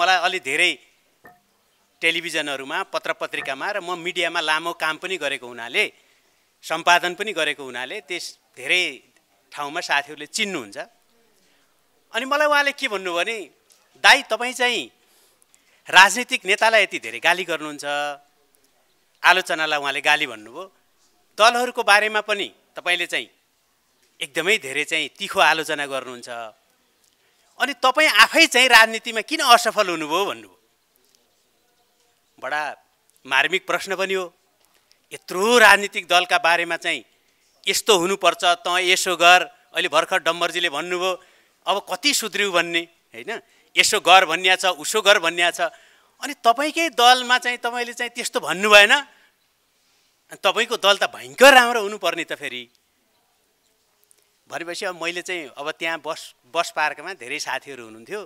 मलाई अलि धेरै टेलिभिजनहरूमा पत्र पत्रिकामा र म मिडियामा लामो काम पनि गरेको हुनाले सम्पादन पनि गरेको हुनाले त्यस धेरै ठाउँमा साथीहरूले चिन्नुहुन्छ अनि मलाई उहाँले के भन्नुभयो भने दाई तपाईँ चाहिँ राजनीतिक नेतालाई यति धेरै गाली गर्नुहुन्छ आलोचनालाई उहाँले गाली भन्नुभयो दलहरूको बारेमा पनि तपाईँले चाहिँ एकदमै धेरै चाहिँ तिखो आलोचना गर्नुहुन्छ अनि तपाईँ आफै चाहिँ राजनीतिमा किन असफल हुनुभयो भन्नुभयो बडा मार्मिक प्रश्न पनि हो यत्रो राजनीतिक दलका बारेमा चाहिँ यस्तो हुनुपर्छ त यसो गर अहिले भर्खर डम्बरजीले भन्नुभयो अब कति सुध्रिउ भन्ने होइन यसो गर भन्या छ उसो गर भन्या छ अनि तपाईँकै दलमा चाहिँ तपाईँले चाहिँ त्यस्तो भन्नु भएन तपाईँको दल त भयङ्कर राम्रो हुनुपर्ने त फेरि भनेपछि अब मैले चाहिँ अब त्यहाँ बस बस पार्कमा धेरै साथीहरू हुनुहुन्थ्यो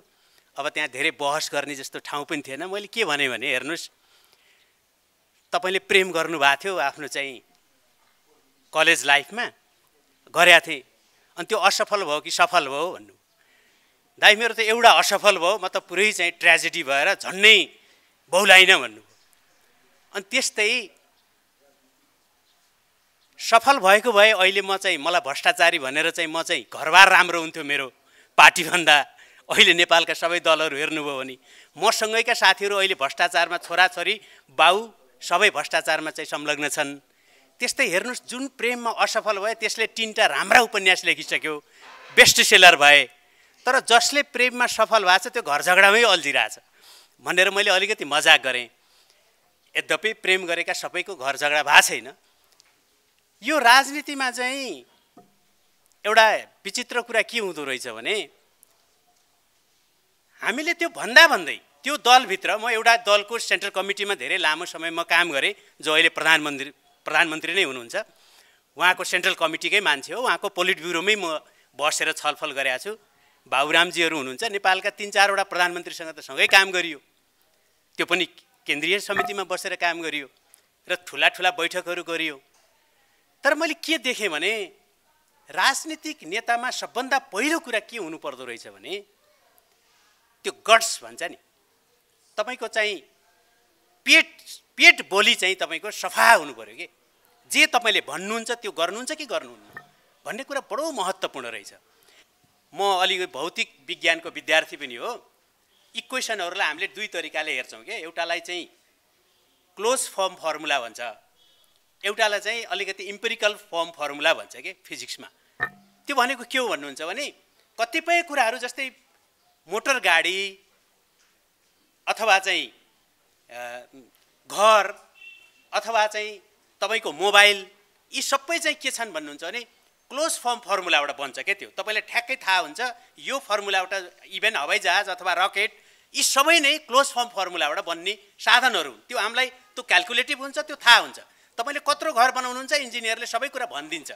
अब त्यहाँ धेरै बहस गर्ने जस्तो ठाउँ पनि थिएन मैले के भने हेर्नुहोस् तपाईँले प्रेम गर्नुभएको थियो आफ्नो चाहिँ कलेज लाइफमा गरेका थिएँ अनि त्यो असफल भयो कि सफल भयो भन्नु दाइ मेरो त एउटा असफल भयो म त पुरै चाहिँ ट्रेजेडी भएर झन्नै बहुलाइन भन्नु अनि त्यस्तै सफल भएको भए अहिले म चाहिँ मलाई भ्रष्टाचारी भनेर चाहिँ म चाहिँ घरबार राम्रो हुन्थ्यो मेरो पार्टीभन्दा अहिले नेपालका सबै दलहरू हेर्नुभयो भने मसँगैका साथीहरू अहिले भ्रष्टाचारमा छोराछोरी बाउ सबै भ्रष्टाचारमा चाहिँ संलग्न छन् त्यस्तै हेर्नुहोस् जुन प्रेममा असफल भए त्यसले तिनवटा राम्रा उपन्यास लेखिसक्यो बेस्ट सेलर भए तर जसले प्रेममा सफल भएको छ त्यो घर झगडामै अल्झिरहेछ भनेर मैले अलिकति मजाक गरेँ यद्यपि प्रेम गरेका सबैको घर झगडा भएको छैन यो राजनीतिमा चाहिँ एउटा विचित्र कुरा के हुँदो रहेछ भने हामीले त्यो भन्दा भन्दै त्यो दलभित्र म एउटा दलको सेन्ट्रल कमिटीमा धेरै लामो समय म काम गरेँ जो अहिले प्रधानमन्त्री प्रधानमन्त्री नै हुनुहुन्छ उहाँको सेन्ट्रल कमिटीकै मान्छे हो उहाँको पोलिट ब्युरोमै म बसेर छलफल गरेका छु बाबुरामजीहरू हुनुहुन्छ नेपालका तिन चारवटा प्रधानमन्त्रीसँग त सँगै काम गरियो त्यो पनि केन्द्रीय समितिमा बसेर काम गरियो र ठुला ठुला बैठकहरू गरियो तर मैले के देखेँ भने राजनीतिक नेतामा सबभन्दा पहिलो कुरा के हुनुपर्दो रहेछ भने त्यो गट्स भन्छ नि तपाईँको चाहिँ पेट पेट बोली चाहिँ तपाईँको सफा हुनु पऱ्यो कि जे तपाईँले भन्नुहुन्छ त्यो गर्नुहुन्छ कि गर्नुहुन्न भन्ने कुरा बडो महत्त्वपूर्ण रहेछ म अलिक भौतिक विज्ञानको विद्यार्थी पनि हो इक्वेसनहरूलाई हामीले दुई तरिकाले हेर्छौँ कि एउटालाई चाहिँ क्लोज फर्म फर्मुला भन्छ एउटालाई चाहिँ अलिकति इम्पेरिकल फर्म फर्मुला भन्छ कि फिजिक्समा त्यो भनेको के हो भन्नुहुन्छ भने कतिपय कुराहरू जस्तै मोटर गाडी अथवा चाहिँ घर अथवा चाहिँ तपाईँको मोबाइल यी सबै चाहिँ के छन् भन्नुहुन्छ भने क्लोज फर्म फर्मुलाबाट बन्छ क्या त्यो तपाईँलाई ठ्याक्कै थाहा हुन्छ यो फर्मुलाबाट इभेन हवाईजहाज अथवा रकेट यी सबै नै क्लोज फर्म फर्मुलाबाट बन्ने साधनहरू त्यो हामीलाई त्यो क्यालकुलेटिभ हुन्छ त्यो थाहा हुन्छ तपाईँले कत्रो घर बनाउनुहुन्छ इन्जिनियरले सबै कुरा भनिदिन्छ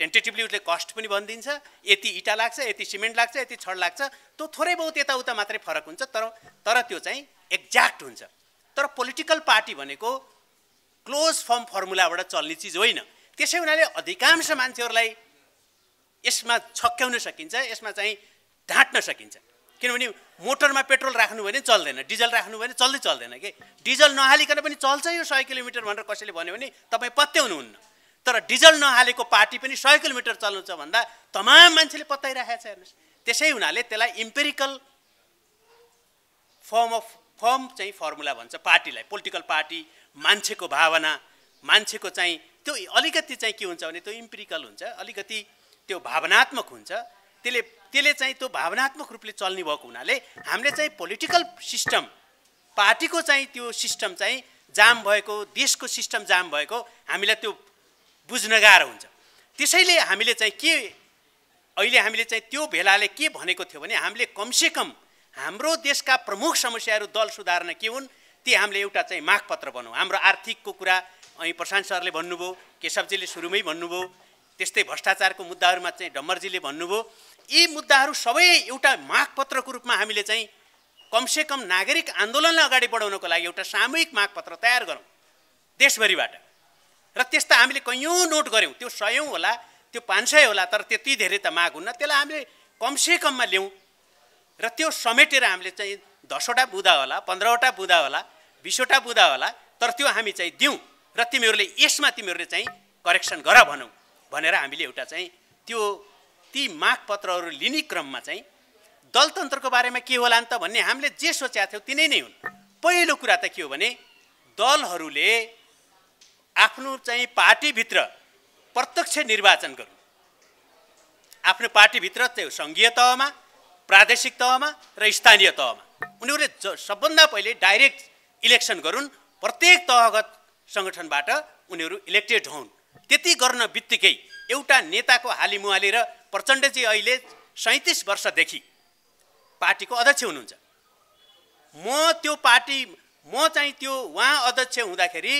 टेन्टेटिभली उसले कस्ट पनि भनिदिन्छ यति इँटा लाग्छ यति सिमेन्ट लाग्छ यति छड लाग्छ त्यो थोरै बहुत यताउता मात्रै फरक हुन्छ तर तर त्यो चाहिँ एक्ज्याक्ट हुन्छ तर पोलिटिकल पार्टी भनेको क्लोज फर्म फर्मुलाबाट चल्ने चिज होइन त्यसै हुनाले अधिकांश मान्छेहरूलाई यसमा छक्क्याउन सकिन्छ यसमा चाहिँ ढाँट्न सकिन्छ किनभने मोटरमा पेट्रोल राख्नु भने चल्दैन डिजल राख्नु भने चल्दै चल्दैन कि डिजल नहालिकन पनि चल्छ यो सय किलोमिटर भनेर कसैले भन्यो भने तपाईँ हुनुहुन्न तर डिजल नहालेको पार्टी पनि सय किलोमिटर चल्नु छ भन्दा तमाम मान्छेले पत्याइराखेको छ हेर्नुहोस् त्यसै हुनाले त्यसलाई इम्पेरिकल फर्म अफ फर्म चाहिँ फर्मुला भन्छ पार्टीलाई पोलिटिकल पार्टी मान्छेको भावना मान्छेको चाहिँ त्यो अलिकति चाहिँ के हुन्छ भने त्यो इम्पेरिकल हुन्छ अलिकति त्यो भावनात्मक हुन्छ त्यसले त्यसले चाहिँ त्यो भावनात्मक रूपले चल्ने भएको हुनाले हामीले चाहिँ पोलिटिकल सिस्टम पार्टीको चाहिँ त्यो सिस्टम चाहिँ जाम भएको देशको सिस्टम जाम भएको हामीलाई त्यो बुझ्न गाह्रो हुन्छ त्यसैले हामीले चाहिँ के अहिले हामीले चाहिँ त्यो भेलाले के भनेको थियो भने हामीले कमसेकम हाम्रो देशका प्रमुख समस्याहरू दल सुधार्न के हुन् ती हामीले एउटा चाहिँ मागपत्र बनाऊ हाम्रो आर्थिकको कुरा अनि प्रशान्त सरले भन्नुभयो केशवजीले सुरुमै भन्नुभयो त्यस्तै भ्रष्टाचारको मुद्दाहरूमा चाहिँ डम्बरजीले भन्नुभयो यी मुद्दाहरू सबै एउटा मागपत्रको रूपमा हामीले चाहिँ कमसेकम नागरिक आन्दोलनलाई अगाडि बढाउनको लागि एउटा सामूहिक मागपत्र तयार गरौँ देशभरिबाट र त्यस्ता हामीले कैयौँ नोट गऱ्यौँ त्यो सयौँ होला त्यो पाँच सय होला तर त्यति धेरै त माग हुन्न त्यसलाई हामीले कमसेकममा ल्याउँ र त्यो समेटेर हामीले चाहिँ दसवटा बुदा होला पन्ध्रवटा बुदा होला बिसवटा बुदा होला तर त्यो हामी चाहिँ दिउँ र तिमीहरूले यसमा तिमीहरूले चाहिँ करेक्सन गर भनौँ भनेर हामीले एउटा चाहिँ त्यो ती मागपत्रहरू लिने क्रममा चाहिँ दलतन्त्रको बारेमा के होला नि त भन्ने हामीले जे सोचेका थियौँ तिनै नै हुन् पहिलो कुरा त के हो भने दलहरूले आफ्नो चाहिँ पार्टीभित्र प्रत्यक्ष निर्वाचन गर्नु आफ्नो पार्टीभित्र त्यो सङ्घीय तहमा प्रादेशिक तहमा र स्थानीय तहमा उनीहरूले ज सबभन्दा पहिले डाइरेक्ट इलेक्सन गरून् प्रत्येक तहगत सङ्गठनबाट उनीहरू इलेक्टेड हुन् त्यति गर्न बित्तिकै एउटा नेताको हालिमुहाली र प्रचण्डजी अहिले सैँतिस वर्षदेखि पार्टीको अध्यक्ष हुनुहुन्छ म त्यो पार्टी म चाहिँ त्यो उहाँ अध्यक्ष हुँदाखेरि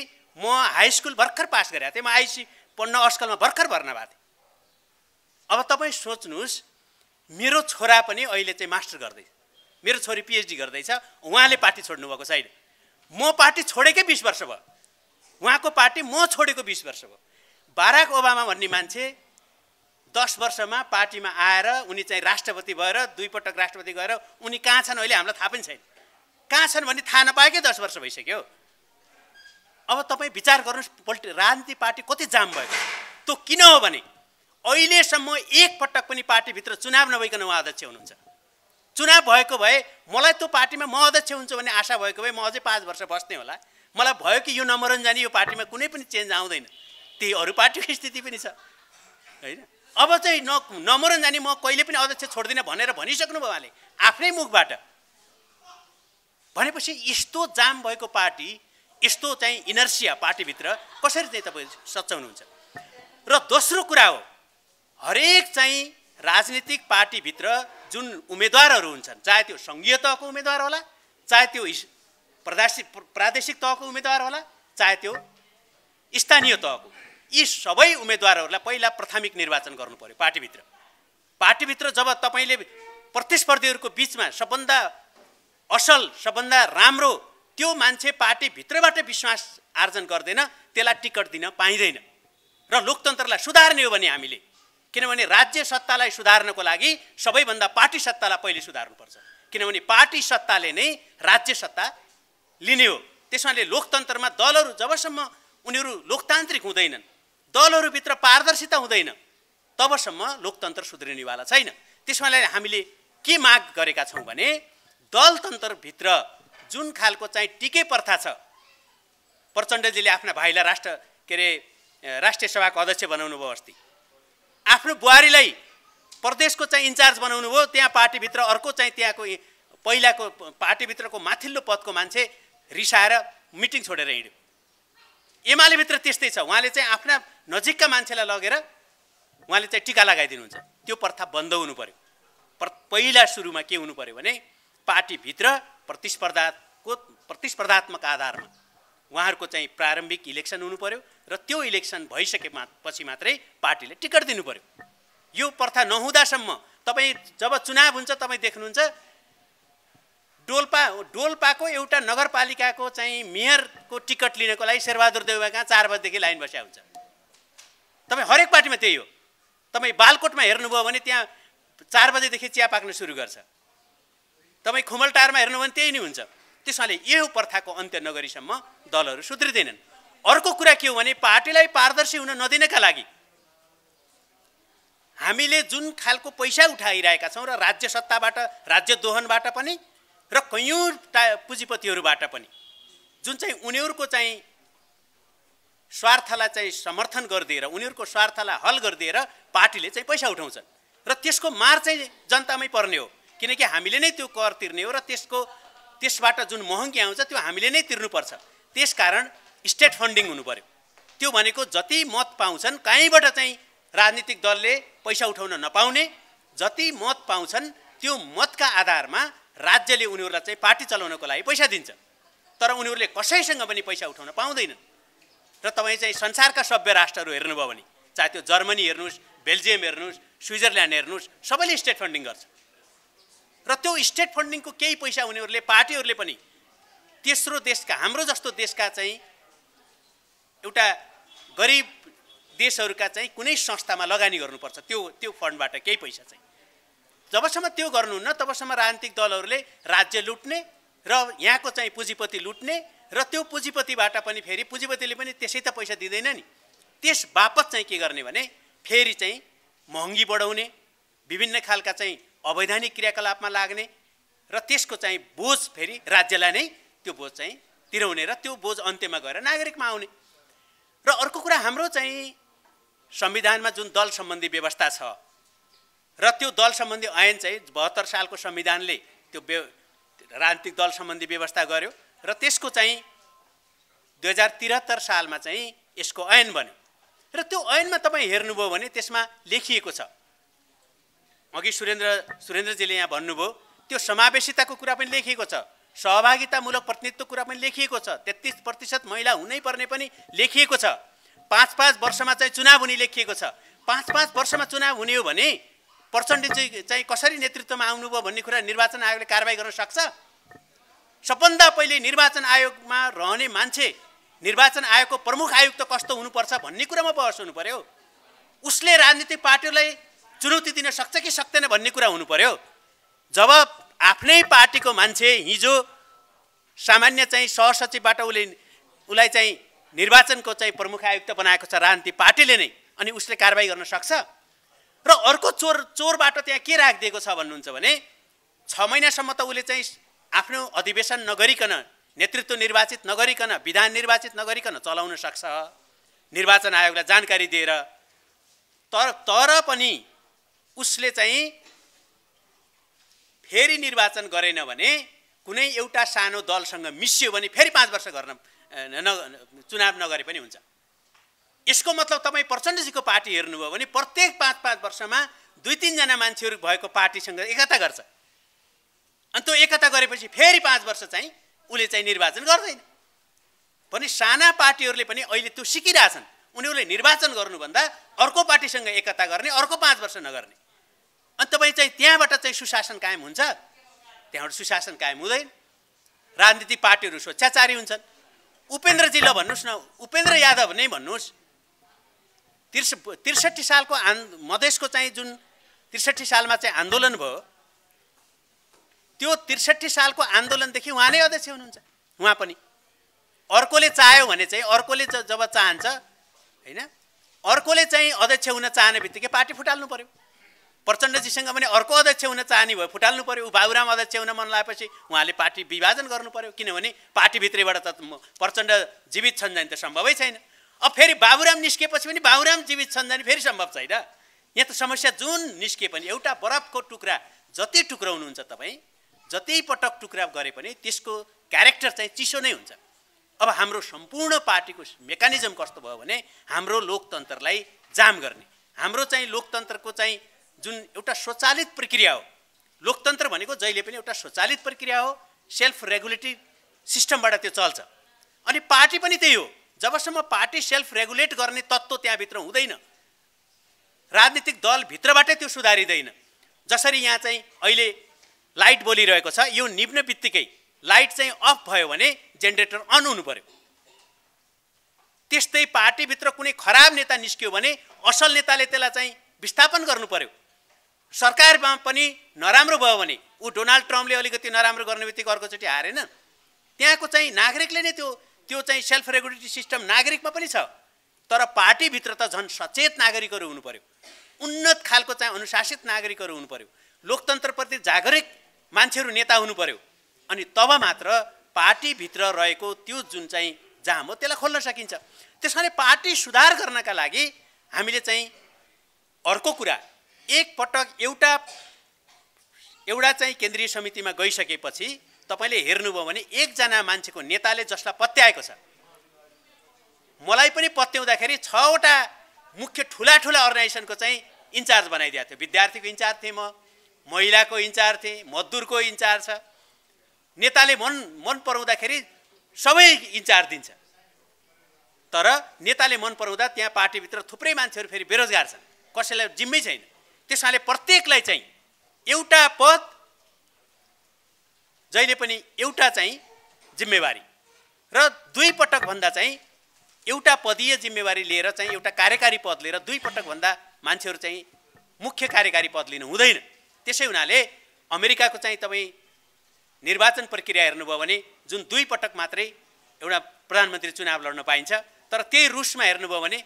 म हाई स्कुल भर्खर पास गरेको थिएँ म आइसी पढ्न अस्कलमा भर्खर भर्ना भएको थिएँ अब तपाईँ सोच्नुहोस् मेरो छोरा पनि अहिले चाहिँ मास्टर गर्दैछ मेरो छोरी पिएचडी गर्दैछ उहाँले पार्टी छोड्नु भएको छैन म पार्टी छोडेकै बिस वर्ष भयो उहाँको पार्टी म छोडेको बिस वर्ष भयो बाराक ओबामा भन्ने मान्छे दस वर्षमा पार्टीमा आएर उनी चाहिँ राष्ट्रपति भएर दुईपटक राष्ट्रपति गएर उनी कहाँ छन् अहिले हामीलाई थाहा पनि छैन कहाँ छन् भने थाहा नपाएकै दस वर्ष भइसक्यो अब तपाईँ विचार गर्नुहोस् पोलिटि राजनीति पार्टी कति जाम भयो त्यो किन हो भने अहिलेसम्म एकपटक पनि पार्टीभित्र चुनाव नभइकन उहाँ अध्यक्ष हुनुहुन्छ चुनाव भएको भए मलाई त्यो पार्टीमा म अध्यक्ष हुन्छु भन्ने आशा भएको भए म अझै पाँच वर्ष बस्ने होला मलाई भयो कि यो जाने यो पार्टीमा कुनै पनि चेन्ज आउँदैन त्यही अरू पार्टीको स्थिति पनि छ होइन अब चाहिँ न नमरन जाने म कहिले पनि अध्यक्ष छोड्दिनँ भनेर भनिसक्नुभयो उहाँले आफ्नै मुखबाट भनेपछि यस्तो जाम भएको पार्टी यस्तो चाहिँ इनर्सिया पार्टीभित्र कसरी चाहिँ तपाईँ सच्याउनुहुन्छ र दोस्रो कुरा हो हरेक चाहिँ राजनीतिक पार्टीभित्र जुन उम्मेदवारहरू हुन्छन् चाहे त्यो सङ्घीय तहको उम्मेदवार होला चाहे त्यो प्रादेशिक प्रादेशिक तहको उम्मेदवार होला चाहे त्यो स्थानीय तहको यी सबै उम्मेदवारहरूलाई पहिला प्राथमिक निर्वाचन गर्नु पऱ्यो पार्टीभित्र पार्टीभित्र जब तपाईँले प्रतिस्पर्धीहरूको बिचमा सबभन्दा असल सबभन्दा राम्रो त्यो मान्छे पार्टीभित्रबाट विश्वास आर्जन गर्दैन त्यसलाई टिकट दिन पाइँदैन र लोकतन्त्रलाई सुधार्ने हो भने हामीले किनभने राज्य सत्तालाई सुधार्नको लागि सबैभन्दा पार्टी सत्तालाई पहिले सुधार्नुपर्छ किनभने पार्टी सत्ताले नै राज्य सत्ता लिने हो त्यसमाले लोकतन्त्रमा दलहरू जबसम्म उनीहरू लोकतान्त्रिक हुँदैनन् दलहरूभित्र पारदर्शिता हुँदैन तबसम्म लोकतन्त्र सुध्रिनेवाला छैन त्यसमा हामीले के माग गरेका छौँ भने दलतन्त्रभित्र जुन खालको चाहिँ टिके प्रथा छ प्रचण्डजीले आफ्ना भाइलाई राष्ट्र के अरे राष्ट्रिय सभाको अध्यक्ष बनाउनु भयो अस्ति आफ्नो बुहारीलाई प्रदेशको चाहिँ इन्चार्ज बनाउनु भयो त्यहाँ पार्टीभित्र अर्को चाहिँ त्यहाँको पहिलाको पार्टीभित्रको माथिल्लो पदको मान्छे रिसाएर मिटिङ छोडेर हिँड्यो एमालेभित्र त्यस्तै छ उहाँले चाहिँ आफ्ना नजिकका मान्छेलाई लगेर उहाँले चाहिँ टिका लगाइदिनुहुन्छ त्यो प्रथा बन्द हुनु पऱ्यो प्र पहिला सुरुमा के हुनु पऱ्यो भने पार्टीभित्र प्रतिस्पर्धाको प्रतिस्पर्धात्मक आधारमा उहाँहरूको चाहिँ प्रारम्भिक इलेक्सन हुनु पऱ्यो र त्यो इलेक्सन भइसके मा पछि मात्रै पार्टीले टिकट दिनु पऱ्यो यो प्रथा नहुँदासम्म तपाईँ जब चुनाव हुन्छ तपाईँ देख्नुहुन्छ डोल्पा डोल्पाको एउटा नगरपालिकाको चाहिँ मेयरको टिकट लिनको लागि शेरबहादुर देउवा कहाँ चार बजीदेखि लाइन बसिया हुन्छ तपाईँ हरेक पार्टीमा त्यही हो तपाईँ बालकोटमा हेर्नुभयो भने त्यहाँ चार बजेदेखि चिया पाक्न सुरु गर्छ तपाईँ खुमलटारमा हेर्नुभयो भने त्यही नै हुन्छ त्यसैले यो प्रथाको अन्त्य नगरीसम्म दलहरू सुध्रिँदैनन् अर्को कुरा के हो भने पार्टीलाई पारदर्शी हुन नदिनका लागि हामीले जुन खालको पैसा उठाइरहेका छौँ र राज्य सत्ताबाट राज्य दोहनबाट पनि र कैयौँ टा पुँजीपतिहरूबाट पनि जुन चाहिँ उनीहरूको चाहिँ स्वार्थलाई चाहिँ समर्थन गरिदिएर उनीहरूको स्वार्थलाई हल गरिदिएर पार्टीले चाहिँ पैसा उठाउँछन् र त्यसको मार चाहिँ जनतामै पर्ने हो किनकि हामीले नै त्यो कर तिर्ने हो र त्यसको त्यसबाट जुन महँगी आउँछ त्यो हामीले नै तिर्नुपर्छ त्यसकारण स्टेट फन्डिङ हुनु पऱ्यो त्यो भनेको जति मत पाउँछन् कहीँबाट चाहिँ राजनीतिक दलले पैसा उठाउन नपाउने जति मत पाउँछन् त्यो मतका आधारमा राज्यले उनीहरूलाई चाहिँ पार्टी चलाउनको लागि पैसा दिन्छ तर उनीहरूले कसैसँग पनि पैसा उठाउन पाउँदैनन् र तपाईँ चाहिँ संसारका सभ्य राष्ट्रहरू हेर्नुभयो भने चाहे त्यो जर्मनी हेर्नुहोस् बेल्जियम हेर्नुहोस् स्विजरल्यान्ड हेर्नुहोस् सबैले स्टेट फन्डिङ गर्छ र त्यो स्टेट फन्डिङको केही पैसा उनीहरूले पार्टीहरूले पनि तेस्रो देशका हाम्रो जस्तो देशका चाहिँ एउटा गरिब देशहरूका चाहिँ कुनै संस्थामा लगानी गर्नुपर्छ त्यो त्यो फन्डबाट केही पैसा चाहिँ जबसम्म त्यो गर्नुहुन्न तबसम्म राजनीतिक दलहरूले राज्य लुट्ने र यहाँको चाहिँ पुँजीपति लुट्ने र त्यो पुँजीपतिबाट पनि फेरि पुँजीपतिले पनि त्यसै त पैसा दिँदैन नि त्यस बापत चाहिँ के गर्ने भने फेरि चाहिँ महँगी बढाउने विभिन्न खालका चाहिँ अवैधानिक क्रियाकलापमा लाग्ने र त्यसको चाहिँ बोझ फेरि राज्यलाई नै त्यो बोझ चाहिँ तिराउने र त्यो बोझ अन्त्यमा गएर नागरिकमा आउने र अर्को कुरा हाम्रो चाहिँ संविधानमा जुन दल सम्बन्धी व्यवस्था छ र त्यो दल सम्बन्धी ऐन चाहिँ बहत्तर सालको संविधानले त्यो राजनीतिक दल सम्बन्धी व्यवस्था गर्यो र त्यसको चाहिँ दुई हजार त्रिहत्तर सालमा चाहिँ यसको ऐन बन्यो र त्यो ऐनमा तपाईँ हेर्नुभयो भने त्यसमा लेखिएको छ अघि सुरेन्द्र सुरेन्द्रजीले यहाँ भन्नुभयो त्यो समावेशिताको कुरा पनि लेखिएको छ सहभागितामूलक प्रतिनिधित्व कुरा पनि लेखिएको छ तेत्तिस प्रतिशत महिला पर्ने पनि लेखिएको छ पाँच पाँच वर्षमा चाहिँ चुनाव हुने लेखिएको छ पाँच पाँच वर्षमा चुनाव हुने हो भने प्रचण्डजी चाहिँ कसरी नेतृत्वमा आउनुभयो भन्ने कुरा निर्वाचन आयोगले कारवाही गर्न सक्छ सबभन्दा पहिले निर्वाचन आयोगमा रहने मान्छे निर्वाचन आयोगको प्रमुख आयुक्त कस्तो हुनुपर्छ भन्ने कुरामा बहस हुनु पर्यो उसले राजनीतिक पार्टीलाई चुनौती दिन सक्छ कि सक्दैन भन्ने कुरा हुनु पर्यो जब आफ्नै पार्टीको मान्छे हिजो सामान्य चाहिँ सहसचिवबाट उसले उसलाई चाहिँ निर्वाचनको चाहिँ प्रमुख आयुक्त बनाएको छ राजनीतिक पार्टीले नै अनि उसले कारवाही गर्न सक्छ र अर्को चोर चोरबाट त्यहाँ के राखिदिएको छ भन्नुहुन्छ भने छ महिनासम्म त उसले चाहिँ आफ्नो अधिवेशन नगरिकन नेतृत्व निर्वाचित नगरिकन विधान निर्वाचित नगरिकन चलाउन सक्छ निर्वाचन आयोगलाई जानकारी दिएर तर तर पनि उसले चाहिँ फेरि निर्वाचन गरेन भने कुनै एउटा सानो दलसँग मिसियो भने फेरि पाँच वर्ष गर्न न चुनाव नगरे पनि हुन्छ यसको मतलब तपाईँ प्रचण्डजीको पार्टी हेर्नुभयो भने प्रत्येक पाँच पाँच वर्षमा दुई तिनजना मान्छेहरू भएको पार्टीसँग एकता गर्छ अनि त्यो एकता गरेपछि फेरि पाँच वर्ष चाहिँ उसले चाहिँ निर्वाचन गर्दैन भने साना पार्टीहरूले पनि अहिले त्यो सिकिरहेछन् उनीहरूले निर्वाचन गर्नुभन्दा अर्को पार्टीसँग एकता गर्ने अर्को पाँच वर्ष नगर्ने अनि तपाईँ चाहिँ त्यहाँबाट चाहिँ सुशासन कायम हुन्छ त्यहाँबाट सुशासन कायम हुँदैन राजनीतिक पार्टीहरू स्वेच्छाचारी हुन्छन् उपेन्द्रजीलाई भन्नुहोस् न उपेन्द्र यादव नै भन्नुहोस् त्रिस त्रिसठी सालको आन् मधेसको चाहिँ जुन त्रिसठी सालमा चाहिँ आन्दोलन भयो त्यो त्रिसठी सालको आन्दोलनदेखि उहाँ नै अध्यक्ष हुनुहुन्छ उहाँ पनि अर्कोले चाह्यो भने चाहिँ अर्कोले जब चाहन्छ होइन अर्कोले चाहिँ अध्यक्ष हुन चाहने बित्तिकै पार्टी फुटाल्नु पऱ्यो प्रचण्डजीसँग पनि अर्को अध्यक्ष हुन चाहने भयो फुटाल्नु पऱ्यो ऊ बाबुराम अध्यक्ष हुन मन लागेपछि उहाँले पार्टी विभाजन गर्नु पऱ्यो किनभने पार्टीभित्रैबाट त प्रचण्ड जीवित छन् जाने त सम्भवै छैन अब फेरि बाबुराम निस्किएपछि पनि बाबुराम जीवित छन् जाने फेरि सम्भव छैन यहाँ त समस्या जुन निस्किए पनि एउटा बरफको टुक्रा जति हुनुहुन्छ तपाईँ जति पटक टुक्राव गरे पनि त्यसको क्यारेक्टर चाहिँ चिसो नै हुन्छ अब हाम्रो सम्पूर्ण पार्टीको मेकानिजम कस्तो भयो भने हाम्रो लोकतन्त्रलाई जाम गर्ने हाम्रो चाहिँ लोकतन्त्रको चाहिँ जुन एउटा स्वचालित प्रक्रिया हो लोकतन्त्र भनेको जहिले पनि एउटा स्वचालित प्रक्रिया हो सेल्फ रेगुलेटिभ सिस्टमबाट त्यो चल्छ अनि पार्टी पनि त्यही हो जबसम्म पार्टी सेल्फ रेगुलेट गर्ने तत्त्व त्यहाँभित्र हुँदैन राजनीतिक दलभित्रबाटै त्यो सुधारिँदैन जसरी यहाँ चाहिँ अहिले लाइट बोलिरहेको छ यो निप्ने बित्तिकै लाइट चाहिँ अफ भयो भने जेनेरेटर अन हुनु पऱ्यो त्यस्तै पार्टीभित्र कुनै खराब नेता निस्क्यो भने असल नेताले त्यसलाई चाहिँ विस्थापन गर्नु पऱ्यो सरकारमा पनि नराम्रो भयो भने ऊ डोनाल्ड ट्रम्पले अलिकति नराम्रो गर्ने बित्तिकै अर्कोचोटि हारेन त्यहाँको चाहिँ नागरिकले नै त्यो त्यो चाहिँ सेल्फ रेगुलेटरी सिस्टम नागरिकमा पनि छ तर पार्टीभित्र त झन् सचेत नागरिकहरू हुनु पऱ्यो उन्नत खालको चाहिँ अनुशासित नागरिकहरू हुनु पऱ्यो लोकतन्त्रप्रति जागरिक मान्छेहरू नेता हुनु पर्यो अनि तब मात्र पार्टीभित्र रहेको त्यो जुन चाहिँ जाम हो त्यसलाई खोल्न सकिन्छ त्यस कारणले पार्टी सुधार गर्नका लागि हामीले चाहिँ अर्को कुरा एकपटक एउटा एउटा चाहिँ केन्द्रीय समितिमा गइसकेपछि तपाईँले हेर्नुभयो भने एकजना मान्छेको नेताले जसलाई पत्याएको छ मलाई पनि पत्याउँदाखेरि छवटा मुख्य ठुला ठुला अर्गनाइजेसनको चाहिँ इन्चार्ज बनाइदिएको थियो विद्यार्थीको इन्चार्ज थिएँ म महिलाको इन्चार्ज थिएँ मजदुरको इन्चार्ज छ नेताले मन मन पराउँदाखेरि सबै इन्चार्ज दिन्छ तर नेताले मन पराउँदा त्यहाँ पार्टीभित्र थुप्रै मान्छेहरू फेरि बेरोजगार छन् कसैलाई जिम्मै छैन त्यस कारणले प्रत्येकलाई चाहिँ एउटा पद जहिले पनि एउटा चाहिँ जिम्मेवारी र दुई पटक भन्दा चाहिँ एउटा पदीय जिम्मेवारी लिएर चाहिँ एउटा कार्यकारी पद लिएर दुई पटक भन्दा मान्छेहरू चाहिँ मुख्य कार्यकारी पद लिनु हुँदैन त्यसै हुनाले अमेरिकाको चाहिँ तपाईँ निर्वाचन प्रक्रिया हेर्नुभयो भने जुन दुई पटक मात्रै एउटा प्रधानमन्त्री चुनाव लड्न पाइन्छ तर त्यही रुसमा हेर्नुभयो भने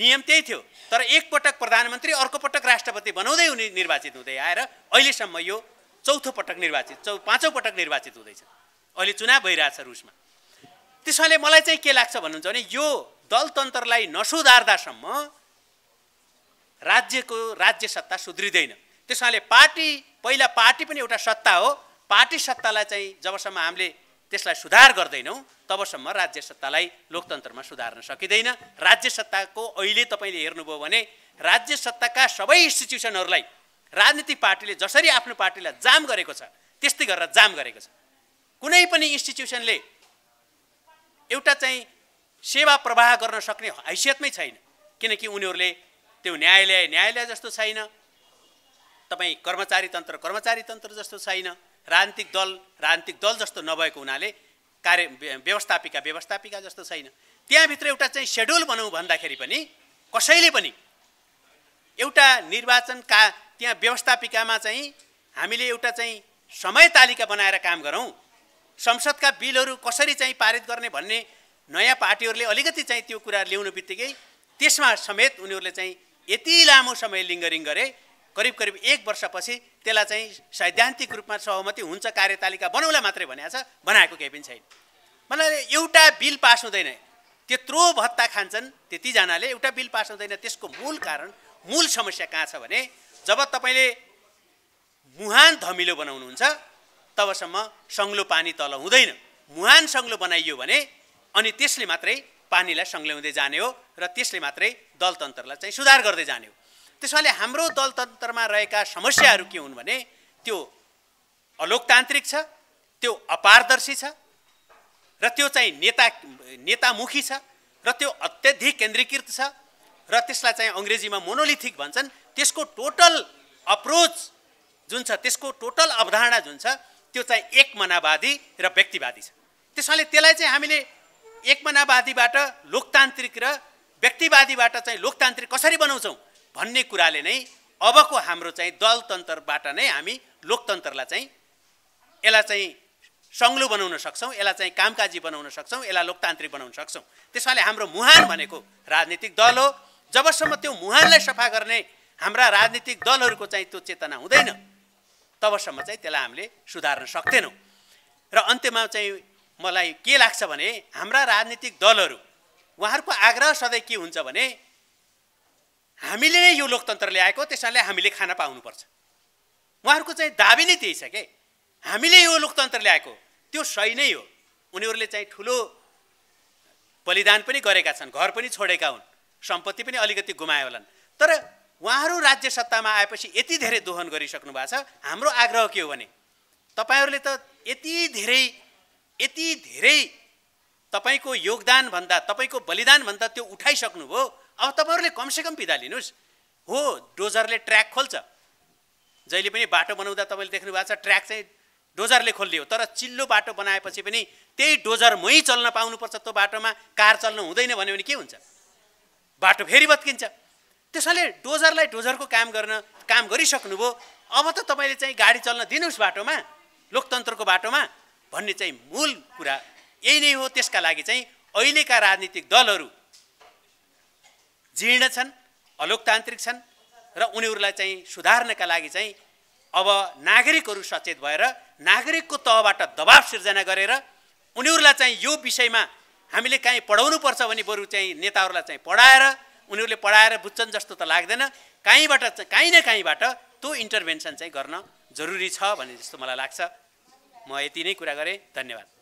नियम त्यही थियो तर एकपटक प्रधानमन्त्री अर्को पटक राष्ट्रपति बनाउँदै उनी निर्वाचित हुँदै आएर अहिलेसम्म यो चौथो पटक निर्वाचित चौ पाँचौँ पटक निर्वाचित हुँदैछ अहिले चुनाव भइरहेछ रुसमा त्यसैले मलाई चाहिँ के लाग्छ भन्नुहुन्छ भने यो दलतन्त्रलाई नसुधार्दासम्म राज्यको राज्य सत्ता सुध्रिँदैन त्यस कारणले पार्टी पहिला पार्टी पनि एउटा सत्ता हो पार्टी सत्तालाई चाहिँ जबसम्म हामीले त्यसलाई सुधार गर्दैनौँ तबसम्म राज्य सत्तालाई लोकतन्त्रमा सुधार्न सकिँदैन राज्य सत्ताको अहिले तपाईँले हेर्नुभयो भने राज्य सत्ताका सबै इन्स्टिट्युसनहरूलाई राजनीतिक पार्टीले जसरी आफ्नो पार्टीलाई जाम गरेको छ त्यस्तै गरेर जाम गरेको छ कुनै पनि इन्स्टिट्युसनले एउटा चाहिँ सेवा प्रवाह गर्न सक्ने हैसियतमै छैन किनकि उनीहरूले त्यो न्यायालय न्यायालय जस्तो छैन तपाईँ कर्मचारी तन्त्र कर्मचारी तन्त्र जस्तो छैन राजनीतिक दल राजनीतिक दल जस्तो नभएको हुनाले कार्य व्यवस्थापिका व्यवस्थापिका जस्तो छैन त्यहाँभित्र एउटा चाहिँ सेड्युल बनाउँ भन्दाखेरि पनि कसैले पनि एउटा निर्वाचन का त्यहाँ व्यवस्थापिकामा चाहिँ हामीले एउटा चाहिँ समय तालिका बनाएर काम गरौँ संसदका बिलहरू कसरी चाहिँ पारित गर्ने भन्ने नयाँ पार्टीहरूले अलिकति चाहिँ त्यो कुरा ल्याउनु बित्तिकै त्यसमा समेत उनीहरूले चाहिँ यति लामो समय लिङ्गरिङ गरे करिब करिब एक वर्षपछि त्यसलाई चाहिँ सैद्धान्तिक रूपमा सहमति हुन्छ कार्यतालिका बनाउला मात्रै भनेको छ बनाएको केही पनि छैन मलाई एउटा बिल पास हुँदैन त्यत्रो भत्ता खान्छन् त्यतिजनाले एउटा बिल पास हुँदैन त्यसको मूल कारण मूल समस्या कहाँ छ भने जब तपाईँले मुहान धमिलो बनाउनुहुन्छ तबसम्म सङ्लो पानी तल हुँदैन मुहान सङ्लो बनाइयो भने अनि त्यसले मात्रै पानीलाई सङ्ग्ल्याउँदै जाने हो र त्यसले मात्रै दलतन्त्रलाई चाहिँ सुधार गर्दै जाने हो त्यसैले हाम्रो दलतन्त्रमा रहेका समस्याहरू के हुन् भने त्यो अलोकतान्त्रिक छ त्यो अपारदर्शी छ र त्यो चाहिँ नेता नेतामुखी छ र त्यो अत्यधिक केन्द्रीकृत छ र त्यसलाई चाहिँ अङ्ग्रेजीमा मोनोलिथिक भन्छन् त्यसको टोटल अप्रोच जुन छ त्यसको टोटल अवधारणा जुन छ त्यो चाहिँ एकमनावादी र व्यक्तिवादी छ त्यसैले त्यसलाई चाहिँ हामीले एकमनावादीबाट लोकतान्त्रिक र व्यक्तिवादीबाट चाहिँ लोकतान्त्रिक कसरी बनाउँछौँ भन्ने कुराले नै अबको हाम्रो चाहिँ दलतन्त्रबाट नै हामी लोकतन्त्रलाई चाहिँ यसलाई चाहिँ सङ्लो बनाउन सक्छौँ यसलाई चाहिँ कामकाजी बनाउन सक्छौँ यसलाई लोकतान्त्रिक बनाउन सक्छौँ त्यसमाले हाम्रो मुहान भनेको राजनीतिक दल हो जबसम्म त्यो मुहानलाई सफा गर्ने हाम्रा राजनीतिक दलहरूको चाहिँ त्यो चेतना हुँदैन तबसम्म चाहिँ त्यसलाई हामीले सुधार्न सक्दैनौँ र अन्त्यमा चाहिँ मलाई के लाग्छ भने हाम्रा राजनीतिक दलहरू उहाँहरूको आग्रह सधैँ के हुन्छ भने हामीले नै यो लोकतन्त्र ल्याएको त्यसैले हामीले खाना पाउनुपर्छ उहाँहरूको चाहिँ दाबी नै त्यही छ के हामीले यो लोकतन्त्र ल्याएको त्यो सही नै हो उनीहरूले चाहिँ ठुलो बलिदान पनि गरेका छन् घर पनि छोडेका हुन् सम्पत्ति पनि अलिकति गुमायो होलान् तर उहाँहरू राज्य सत्तामा आएपछि यति धेरै दोहन गरिसक्नु भएको छ हाम्रो आग्रह के हो भने तपाईँहरूले त यति धेरै यति धेरै तपाईँको योगदानभन्दा तपाईँको बलिदानभन्दा त्यो उठाइसक्नुभयो अब तपाईँहरूले कमसेकम पिदा लिनुहोस् हो डोजरले ट्र्याक खोल्छ जहिले पनि बाटो बनाउँदा तपाईँले देख्नु भएको छ ट्र्याक चाहिँ डोजरले खोलिदियो तर चिल्लो बाटो बनाएपछि पनि त्यही डोजरमै चल्न पाउनुपर्छ त्यो बाटोमा कार चल्नु हुँदैन भन्यो भने के हुन्छ बाटो फेरि भत्किन्छ त्यसैले डोजरलाई डोजरको काम गर्न काम गरिसक्नुभयो अब त तपाईँले चाहिँ गाडी चल्न दिनुहोस् बाटोमा लोकतन्त्रको बाटोमा भन्ने चाहिँ मूल कुरा यही नै हो त्यसका लागि चाहिँ अहिलेका राजनीतिक दलहरू जीर्ण छन् अलोकतान्त्रिक छन् र उनीहरूलाई चाहिँ सुधार्नका लागि चाहिँ अब नागरिकहरू सचेत भएर नागरिकको तहबाट दबाव सिर्जना गरेर उनीहरूलाई चाहिँ यो विषयमा हामीले काहीँ पर्छ भने बरु चाहिँ नेताहरूलाई चाहिँ पढाएर उनीहरूले पढाएर बुझ्छन् जस्तो त लाग्दैन काहीँबाट काहीँ न काहीँबाट त्यो इन्टरभेन्सन चाहिँ गर्न जरुरी छ भन्ने जस्तो मलाई लाग्छ म यति नै कुरा गरेँ धन्यवाद